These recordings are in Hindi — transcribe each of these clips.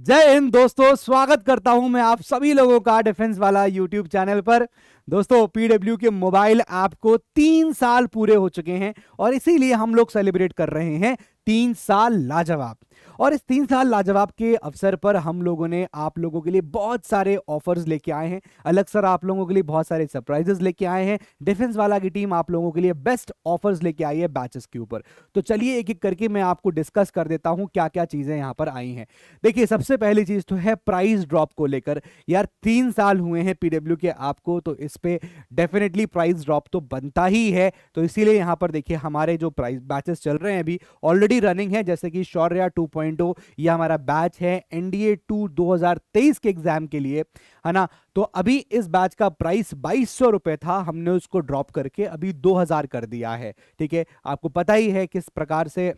जय हिंद दोस्तों स्वागत करता हूं मैं आप सभी लोगों का डिफेंस वाला यूट्यूब चैनल पर दोस्तों पीडब्ल्यू के मोबाइल ऐप को तीन साल पूरे हो चुके हैं और इसीलिए हम लोग सेलिब्रेट कर रहे हैं तीन साल लाजवाब और इस तीन साल लाजवाब के अवसर पर हम लोगों ने आप लोगों के लिए बहुत सारे ऑफर्स लेके आए हैं अलग सर आप लोगों के लिए बहुत सारे सरप्राइजेस लेके आए हैं डिफेंस वाला की टीम आप लोगों के लिए बेस्ट ऑफर्स लेके आई है बैचेस के ऊपर तो चलिए एक एक करके मैं आपको डिस्कस कर देता हूं क्या क्या चीज़ें यहाँ पर आई हैं देखिए सबसे पहली चीज़ तो है प्राइस ड्रॉप को लेकर यार तीन साल हुए हैं पीडब्ल्यू के आपको तो इस पर डेफिनेटली प्राइस ड्रॉप तो बनता ही है तो इसीलिए यहां पर देखिए हमारे जो प्राइस बैचेस चल रहे हैं अभी ऑलरेडी ऑलरेडी रनिंग है जैसे कि शौर्या 2.0 ये हमारा बैच है एनडीए 2 2023 के एग्जाम के लिए है ना तो अभी इस बैच का प्राइस बाईस रुपए था हमने उसको ड्रॉप करके अभी 2000 कर दिया है ठीक है आपको पता ही है किस प्रकार से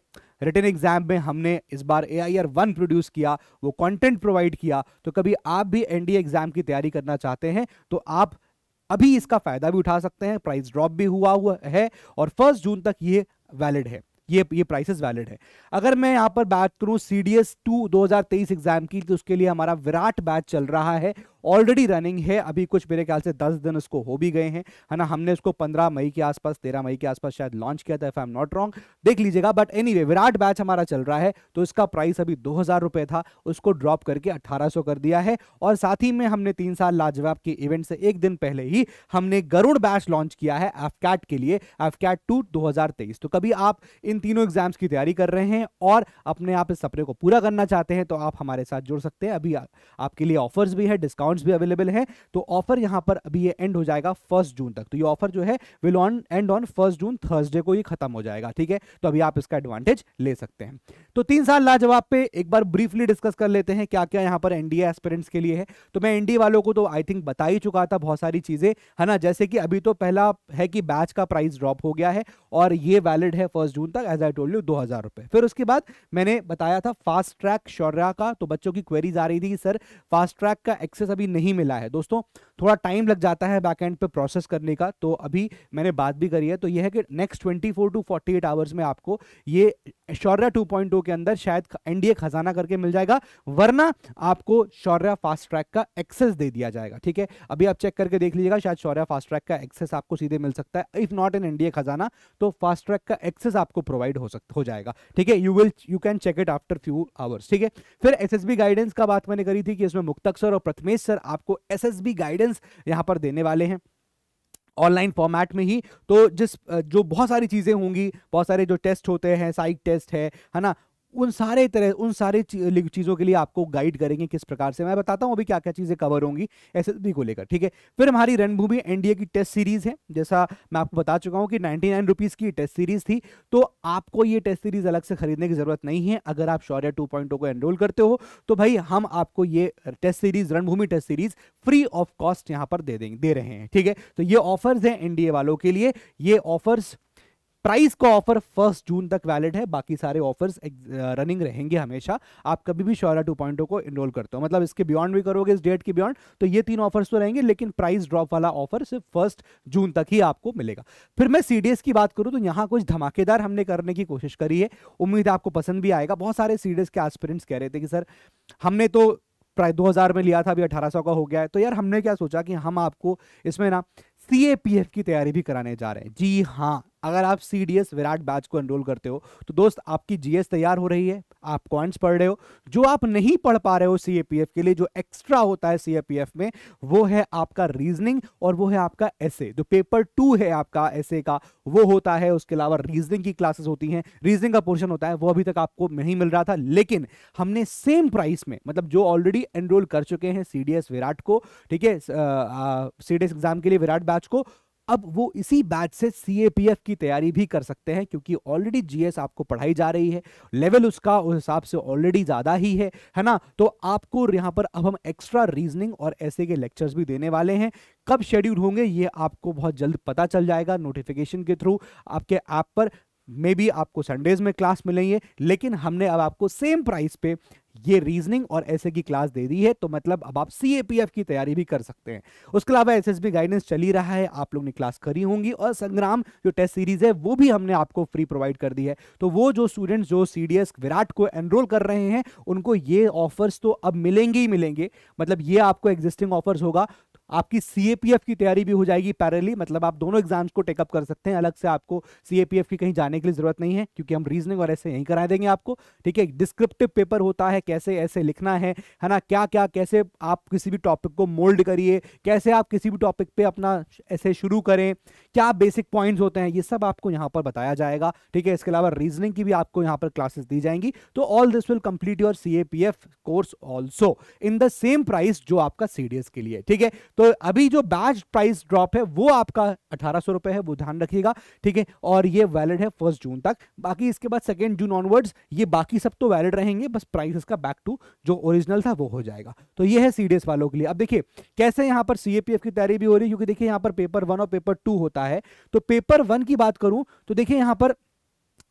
रिटर्न एग्जाम में हमने इस बार ए आई वन प्रोड्यूस किया वो कॉन्टेंट प्रोवाइड किया तो कभी आप भी एनडीए एग्जाम की तैयारी करना चाहते हैं तो आप अभी इसका फायदा भी उठा सकते हैं प्राइस ड्रॉप भी हुआ हुआ है और फर्स्ट जून तक ये वैलिड है ये ये प्राइसेस वैलिड है अगर मैं यहाँ पर बात करूँ सी डी एस टू दो एग्जाम की तो उसके लिए हमारा विराट बैच चल रहा है ऑलरेडी रनिंग है अभी कुछ मेरे ख्याल से दस दिन उसको हो भी गए हैं है ना हमने उसको पंद्रह मई के आसपास तेरह मई के आसपास शायद लॉन्च किया था if I am not wrong देख लीजिएगा बट एनी विराट बैच हमारा चल रहा है तो इसका प्राइस अभी दो रुपए था उसको ड्रॉप करके अट्ठारह कर दिया है और साथ ही में हमने तीन साल लाजवाब के इवेंट से एक दिन पहले ही हमने गरुड़ बैच लॉन्च किया है एफकैट के लिए एफकैट टू तेईस तो कभी आप इन तीनों एग्जाम्स की तैयारी कर रहे हैं और अपने आप इस सपने को पूरा करना चाहते हैं तो आप हमारे साथ जुड़ सकते हैं अभी आ, आपके लिए ऑफर्स भी है डिस्काउंट डिस्काउंट्स भी अवेलेबल है तो ऑफर यहां पर अभी ये एंड हो जाएगा फर्स्ट जून तक तो ये ऑफर जो है will on and on first June Thursday को ही खत्म हो जाएगा ठीक है तो अभी आप इसका एडवांटेज ले सकते हैं तो तीन साल लाजवाब पे एक बार ब्रीफली डिस्कस कर लेते हैं क्या क्या यहां पर एनडीए एस्पेरेंट्स के लिए है तो मैं एनडीए वालों को तो आई थिंक बता ही चुका था बहुत सारी चीज़ें है ना जैसे कि अभी तो पहला है कि बैच का प्राइस ड्रॉप हो गया है और ये वैलिड है फर्स्ट जून तक एज आई टोल्ड यू दो हज़ार रुपए फिर उसके बाद मैंने बताया था फास्ट ट्रैक शौर्या का तो बच्चों की क्वेरीज आ रही थी कि सर फास्ट ट्रैक का एक्सेस अभी अभी नहीं मिला है दोस्तों थोड़ा टाइम लग जाता है बैकएंड पे प्रोसेस करने का तो अभी मैंने बात भी करी है तो यह है कि next twenty four to forty eight hours में आपको ये शौर्या टू oh के अंदर शायद एनडीए खजाना करके मिल जाएगा वरना आपको शौर्या फास्ट ट्रैक का एक्सेस दे दिया जाएगा ठीक है अभी आप चेक करके देख लीजिएगा शायद शौर्या फास्ट ट्रैक का एक्सेस आपको सीधे मिल सकता है if not in NDA Khazana तो फास्ट ट्रैक का एक्सेस आपको प्रोवाइड हो सकता हो जाएगा ठीक है you will you can check it after few hours ठीक है फिर एस गाइडेंस का बात मैंने करी थी कि इसमें मुक्तक सर और प्रथमेश आंसर आपको एसएसबी गाइडेंस यहाँ पर देने वाले हैं ऑनलाइन फॉर्मेट में ही तो जिस जो बहुत सारी चीज़ें होंगी बहुत सारे जो टेस्ट होते हैं साइक टेस्ट है है ना उन सारे तरह उन सारे चीज़ों के लिए आपको गाइड करेंगे किस प्रकार से मैं बताता हूँ अभी क्या क्या चीज़ें कवर होंगी एस को लेकर ठीक है फिर हमारी रणभूमि एनडीए की टेस्ट सीरीज़ है जैसा मैं आपको बता चुका हूँ कि नाइन्टी नाइन रुपीज़ की टेस्ट सीरीज़ थी तो आपको ये टेस्ट सीरीज़ अलग से खरीदने की ज़रूरत नहीं है अगर आप शौर्य टू oh को एनरोल करते हो तो भाई हम आपको ये test series Ranbhoomi test series free of cost यहाँ पर दे देंगे दे रहे हैं ठीक है तो ये ऑफर्स हैं एन वालों के लिए ये ऑफर्स प्राइस का ऑफर फर्स्ट जून तक वैलिड है बाकी सारे ऑफर्स रनिंग रहेंगे हमेशा आप कभी भी शोरा टू पॉइंटों को इनरोल करते हो मतलब इसके बियॉन्ड भी करोगे इस डेट के बियॉन्ड तो ये तीन ऑफर्स तो रहेंगे लेकिन प्राइस ड्रॉप वाला ऑफर सिर्फ फर्स्ट जून तक ही आपको मिलेगा फिर मैं सी की बात करूँ तो यहाँ कुछ धमाकेदार हमने करने की कोशिश करी है उम्मीद आपको पसंद भी आएगा बहुत सारे सी के एस्पिरेंट्स कह रहे थे कि सर हमने तो प्राइस 2000 में लिया था अभी 1800 का हो गया है तो यार हमने क्या सोचा कि हम आपको इसमें ना सी की तैयारी भी कराने जा रहे हैं जी हाँ अगर आप C D S Virat batch को एनरोल करते हो तो दोस्त आपकी जीएस तैयार हो रही है आप पॉइंट्स पढ़ रहे हो जो आप नहीं पढ़ पा रहे हो सी के लिए जो एक्स्ट्रा होता है सी में वो है आपका रीजनिंग और वो है आपका एसे जो पेपर टू है आपका एसे का वो होता है उसके अलावा रीजनिंग की क्लासेस होती हैं रीजनिंग का पोर्शन होता है वो अभी तक आपको नहीं मिल रहा था लेकिन हमने सेम प्राइस में मतलब जो ऑलरेडी एनरोल कर चुके हैं सी विराट को ठीक है सी एग्जाम के लिए विराट बैच को अब वो इसी बैच से सी की तैयारी भी कर सकते हैं क्योंकि ऑलरेडी जीएस आपको पढ़ाई जा रही है लेवल उसका उस हिसाब से ऑलरेडी ज़्यादा ही है है ना तो आपको यहाँ पर अब हम एक्स्ट्रा रीजनिंग और ऐसे के लेक्चर्स भी देने वाले हैं कब शेड्यूल होंगे ये आपको बहुत जल्द पता चल जाएगा नोटिफिकेशन के थ्रू आपके ऐप आप पर मे बी आपको संडेज में क्लास मिलेंगे लेकिन हमने अब आपको सेम प्राइस पे ये रीजनिंग और ऐसे की क्लास दे दी है तो मतलब अब आप सी की तैयारी भी कर सकते हैं उसके अलावा एस गाइडेंस चली रहा है आप लोग ने क्लास करी होंगी और संग्राम जो टेस्ट सीरीज है वो भी हमने आपको फ्री प्रोवाइड कर दी है तो वो जो स्टूडेंट्स जो सी विराट को एनरोल कर रहे हैं उनको ये ऑफर्स तो अब मिलेंगे ही मिलेंगे मतलब ये आपको एग्जिस्टिंग ऑफर्स होगा आपकी सीएपीएफ की तैयारी भी हो जाएगी पैरेलली मतलब आप दोनों एग्जाम्स को टेकअप कर सकते हैं अलग से आपको सीएपीएफ की कहीं जाने के लिए जरूरत नहीं है क्योंकि हम रीजनिंग और ऐसे यहीं करा देंगे आपको ठीक है डिस्क्रिप्टिव पेपर होता है कैसे ऐसे लिखना है है ना क्या क्या कैसे आप किसी भी टॉपिक को मोल्ड करिए कैसे आप किसी भी टॉपिक पर अपना ऐसे शुरू करें क्या बेसिक पॉइंट्स होते हैं ये सब आपको यहाँ पर बताया जाएगा ठीक है इसके अलावा रीजनिंग की भी आपको यहाँ पर क्लासेस दी जाएंगी तो all this will complete your C course also in the same price जो आपका सी के लिए ठीक है तो अभी जो बैच प्राइस ड्रॉप है वो आपका अठारह रुपए है वो ध्यान रखिएगा ठीक है और ये वैलिड है फर्स्ट जून तक बाकी इसके बाद सेकेंड जून ऑनवर्ड्स ये बाकी सब तो वैलिड रहेंगे बस प्राइस इसका बैक टू जो ओरिजिनल था वो हो जाएगा तो ये है सी वालों के लिए अब देखिए कैसे यहाँ पर सी की तैयारी भी हो रही है क्योंकि देखिए यहाँ पर पेपर वन और पेपर टू होता है रहा है तो पेपर वन की बात करूं तो देखिए यहां पर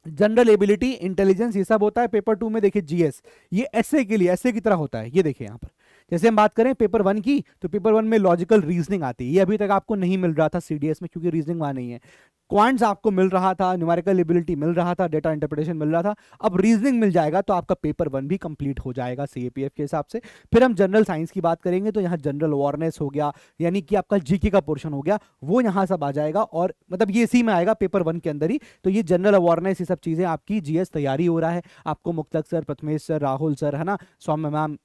जनरल एबिलिटी इंटेलिजेंस ये सब होता है पेपर टू में देखिए जीएस ये ऐसे के लिए ऐसे की तरह होता है ये देखिए यहां पर जैसे हम बात करें पेपर वन की तो पेपर वन में लॉजिकल रीजनिंग आती है ये अभी तक आपको नहीं मिल रहा था सीडीएस में क्योंकि रीजनिंग वहां नहीं है क्वांट्स आपको मिल रहा था न्यूमेरिकल एबिलिटी मिल रहा था डेटा इंटरप्रिटेशन मिल रहा था अब रीजनिंग मिल जाएगा तो आपका पेपर वन भी कंप्लीट हो जाएगा सी के हिसाब से फिर हम जनरल साइंस की बात करेंगे तो यहाँ जनरल अवेयरनेस हो गया यानी कि आपका जीके का पोर्शन हो गया वो यहाँ सब आ जाएगा और मतलब ये इसी में आएगा पेपर वन के अंदर ही तो ये जनरल अवेयरनेस ये सब चीज़ें आपकी जीएस तैयारी हो रहा है आपको Mukhtak sir Prathamesh sir Rahul sir है ना सौम्य मैम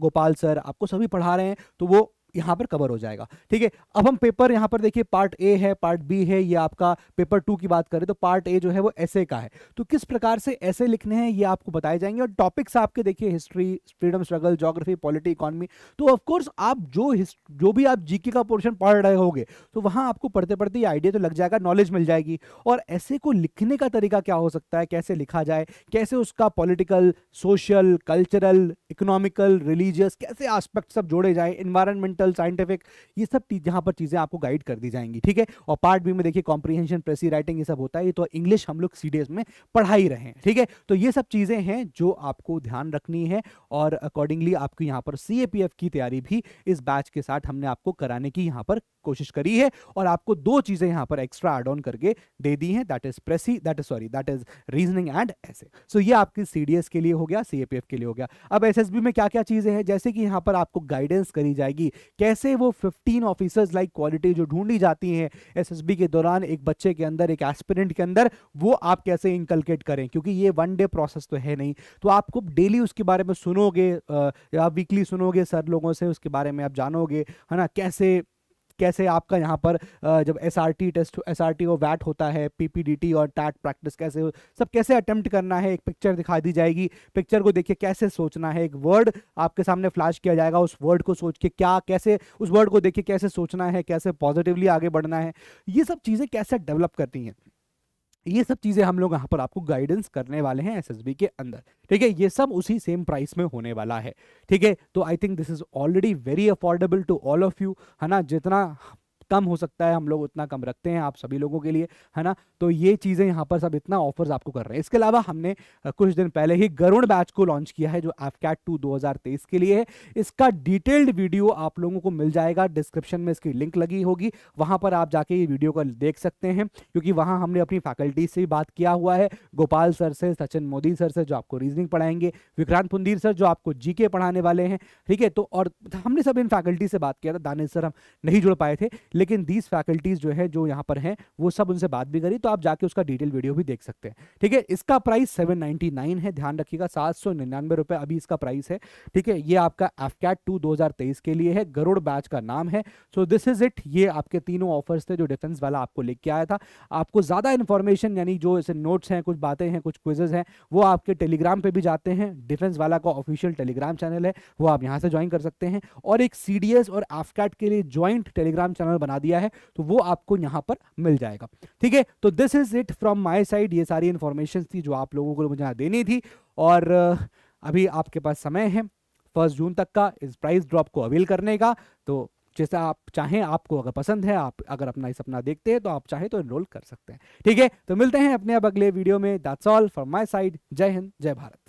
गोपाल सर आपको सभी पढ़ा रहे हैं तो वो यहाँ पर कवर हो जाएगा ठीक है अब हम पेपर यहाँ पर देखिए पार्ट ए है पार्ट बी है ये आपका पेपर टू की बात करें तो पार्ट ए जो है वो ऐसे का है तो किस प्रकार से ऐसे लिखने हैं ये आपको बताए जाएंगे और टॉपिक्स आपके देखिए history freedom struggle geography polity economy तो ऑफकोर्स आप जो जो भी आप जीके का पोर्शन पढ़ रहे होगे तो वहाँ आपको पढ़ते पढ़ते ये आइडिया तो लग जाएगा नॉलेज मिल जाएगी और ऐसे को लिखने का तरीका क्या हो सकता है कैसे लिखा जाए कैसे उसका political social cultural economical religious कैसे आस्पेक्ट सब जोड़े जाए इन्वायरमेंट मेंटल साइंटिफिक ये सब यहाँ पर चीज़ें आपको गाइड कर दी जाएंगी ठीक है और पार्ट बी में देखिए कॉम्प्रीहेंशन प्रेसी राइटिंग ये सब होता है तो इंग्लिश हम लोग सी में पढ़ा ही रहे हैं ठीक है तो ये सब चीज़ें हैं जो आपको ध्यान रखनी है और अकॉर्डिंगली आपकी यहाँ पर सी की तैयारी भी इस बैच के साथ हमने आपको कराने की यहाँ पर कोशिश करी है और आपको दो चीजें यहां पर एक्स्ट्रा एड ऑन करके दे दी हैं that is precis that is sorry that is reasoning and ऐसे सो ये आपकी सीडीएस के लिए हो गया सीएपीएफ के लिए हो गया अब एसएसबी में क्या क्या चीजें हैं जैसे कि यहां पर आपको गाइडेंस करी जाएगी कैसे वो फिफ्टीन ऑफिसर्स लाइक क्वालिटी जो ढूंढी जाती है एस के दौरान एक बच्चे के अंदर एक एस्पिरेंट के अंदर वो आप कैसे इंकलकेट करें क्योंकि ये वन डे प्रोसेस तो है नहीं तो आपको डेली उसके बारे में सुनोगे या वीकली सुनोगे सर लोगों से उसके बारे में आप जानोगे है ना कैसे कैसे आपका यहाँ पर जब एस टेस्ट एस आर और वैट होता है पी और टैट प्रैक्टिस कैसे सब कैसे अटैम्प्ट करना है एक पिक्चर दिखा दी जाएगी पिक्चर को देखिए कैसे सोचना है एक वर्ड आपके सामने फ्लैश किया जाएगा उस वर्ड को सोच के क्या कैसे उस वर्ड को देखिए कैसे सोचना है कैसे पॉजिटिवली आगे बढ़ना है ये सब चीज़ें कैसे डेवलप करती हैं ये सब चीज़ें हम लोग यहाँ पर आपको गाइडेंस करने वाले हैं एसएसबी के अंदर ठीक है ये सब उसी सेम प्राइस में होने वाला है ठीक है तो I think this is already very affordable to all of you है ना जितना कम हो सकता है हम लोग उतना कम रखते हैं आप सभी लोगों के लिए है ना तो ये चीज़ें यहाँ पर सब इतना ऑफर्स आपको कर रहे हैं इसके अलावा हमने कुछ दिन पहले ही गरुण बैच को लॉन्च किया है जो एफ कैट टू दो के लिए है इसका डिटेल्ड वीडियो आप लोगों को मिल जाएगा डिस्क्रिप्शन में इसकी लिंक लगी होगी वहाँ पर आप जाके ये वीडियो को देख सकते हैं क्योंकि वहाँ हमने अपनी फैकल्टी से बात किया हुआ है गोपाल सर से सचिन मोदी सर से जो आपको रीजनिंग पढ़ाएंगे विक्रांत पुंदीर सर जो आपको जीके पढ़ाने वाले हैं ठीक है तो और हमने सब इन फैकल्टी से बात किया था दानिश सर हम नहीं जुड़ पाए थे लेकिन दीज फैकल्टीज जो है जो यहाँ पर हैं वो सब उनसे बात भी करी तो आप जाके उसका डिटेल वीडियो भी देख सकते हैं ठीक है इसका प्राइस सेवन है ध्यान रखिएगा सात सौ निन्यानवे रुपये अभी इसका प्राइस है ठीक है ये आपका एफकैट टू दो के लिए है गरुड़ बैच का नाम है सो दिस इज इट ये आपके तीनों ऑफर्स थे जो डिफेंस वाला आपको लेके आया था आपको ज़्यादा इन्फॉर्मेशन यानी जो ऐसे नोट्स हैं कुछ बातें हैं कुछ क्विजेज हैं वो आपके टेलीग्राम पर भी जाते हैं डिफेंस वाला का ऑफिशियल टेलीग्राम चैनल है वो आप यहाँ से ज्वाइन कर सकते हैं और एक सी और एफकैट के लिए ज्वाइंट टेलीग्राम चैनल बना दिया है तो वो आपको यहाँ पर मिल जाएगा ठीक है तो this is it from my side ये सारी इन्फॉर्मेशन थी जो आप लोगों को मुझे यहाँ देनी थी और अभी आपके पास समय है फर्स्ट जून तक का इस प्राइस ड्रॉप को अवेल करने का तो जैसे आप चाहें आपको अगर पसंद है आप अगर अपना सपना देखते हैं तो आप चाहें तो इनरोल कर सकते हैं ठीक है तो मिलते हैं अपने अब अगले वीडियो में that's all from my side जय हिंद जय भारत